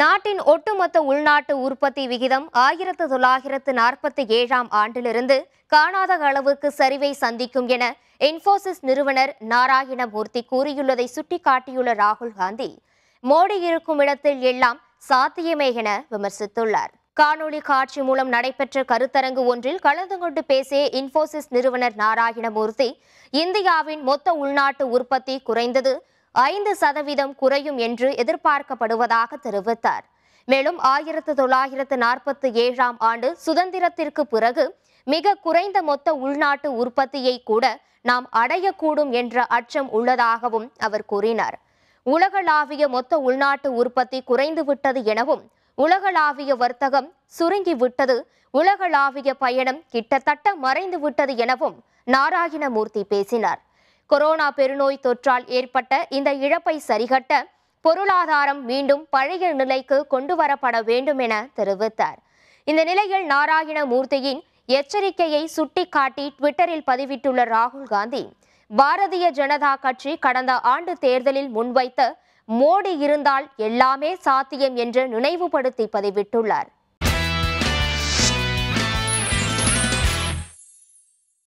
நாட்டின் ஒட்டுமொத்த உள்நாட்டு உற்பத்தி விகிதம் ஆயிரத்து தொள்ளாயிரத்து நாற்பத்தி ஏழாம் ஆண்டிலிருந்து காணாத அளவுக்கு சரிவை சந்திக்கும் என இன்போசிஸ் நிறுவனர் நாராயணமூர்த்தி கூறியுள்ளதை சுட்டிக்காட்டியுள்ள ராகுல் காந்தி மோடி இருக்கும் இடத்தில் எல்லாம் சாத்தியமே என விமர்சித்துள்ளார் காணொலி காட்சி மூலம் நடைபெற்ற கருத்தரங்கு ஒன்றில் கலந்து கொண்டு பேசிய இன்போசிஸ் நிறுவனர் நாராயணமூர்த்தி இந்தியாவின் மொத்த உள்நாட்டு உற்பத்தி குறைந்தது ஐந்து சதவீதம் குறையும் என்று எதிர்பார்க்கப்படுவதாக தெரிவித்தார் மேலும் ஆயிரத்து தொள்ளாயிரத்து நாற்பத்தி ஏழாம் ஆண்டு சுதந்திரத்திற்கு பிறகு மிக குறைந்த மொத்த உள்நாட்டு உற்பத்தியை கூட நாம் அடையக்கூடும் என்ற அச்சம் உள்ளதாகவும் அவர் கூறினார் உலகளாவிய மொத்த உள்நாட்டு உற்பத்தி குறைந்துவிட்டது எனவும் உலகளாவிய வர்த்தகம் சுருங்கிவிட்டது உலகளாவிய பயணம் கிட்டத்தட்ட மறைந்துவிட்டது எனவும் நாராயணமூர்த்தி பேசினார் கொரோனா பெருநோய் தொற்றால் ஏற்பட்ட இந்த இழப்பை சரிகட்ட பொருளாதாரம் மீண்டும் பழைய நிலைக்கு கொண்டு வரப்பட வேண்டும் என தெரிவித்தார் இந்த நிலையில் நாராயணமூர்த்தியின் எச்சரிக்கையை சுட்டிக்காட்டி ட்விட்டரில் பதிவிட்டுள்ள ராகுல் காந்தி பாரதிய ஜனதா கட்சி கடந்த ஆண்டு தேர்தலில் முன்வைத்த மோடி இருந்தால் எல்லாமே சாத்தியம் என்று நினைவுபடுத்தி பதிவிட்டுள்ளார்